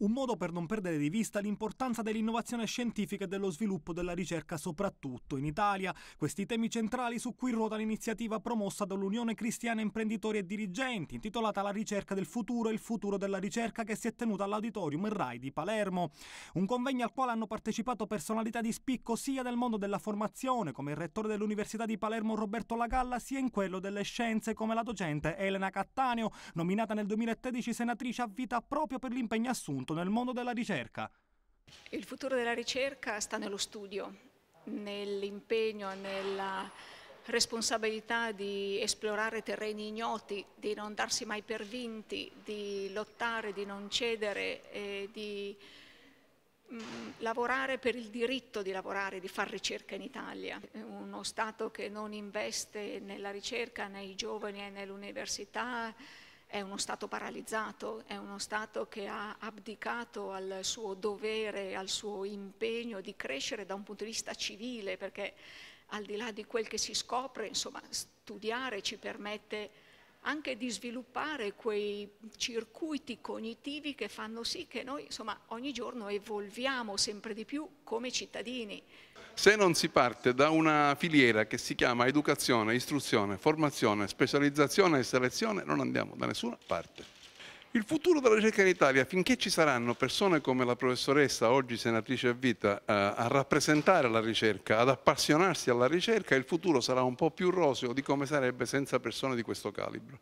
un modo per non perdere di vista l'importanza dell'innovazione scientifica e dello sviluppo della ricerca soprattutto in Italia. Questi temi centrali su cui ruota l'iniziativa promossa dall'Unione Cristiana Imprenditori e Dirigenti, intitolata La ricerca del futuro e il futuro della ricerca che si è tenuta all'Auditorium RAI di Palermo. Un convegno al quale hanno partecipato personalità di spicco sia del mondo della formazione, come il rettore dell'Università di Palermo Roberto Lagalla, sia in quello delle scienze, come la docente Elena Cattaneo, nominata nel 2013 senatrice a vita proprio per l'impegno assunto appunto nel mondo della ricerca. Il futuro della ricerca sta nello studio, nell'impegno, nella responsabilità di esplorare terreni ignoti, di non darsi mai per vinti, di lottare, di non cedere, eh, di mm, lavorare per il diritto di lavorare, di fare ricerca in Italia. Uno Stato che non investe nella ricerca, nei giovani e nell'università è uno Stato paralizzato, è uno Stato che ha abdicato al suo dovere, al suo impegno di crescere da un punto di vista civile, perché al di là di quel che si scopre, insomma, studiare ci permette anche di sviluppare quei circuiti cognitivi che fanno sì che noi insomma, ogni giorno evolviamo sempre di più come cittadini. Se non si parte da una filiera che si chiama educazione, istruzione, formazione, specializzazione e selezione, non andiamo da nessuna parte. Il futuro della ricerca in Italia, finché ci saranno persone come la professoressa, oggi senatrice a vita, eh, a rappresentare la ricerca, ad appassionarsi alla ricerca, il futuro sarà un po' più roseo di come sarebbe senza persone di questo calibro.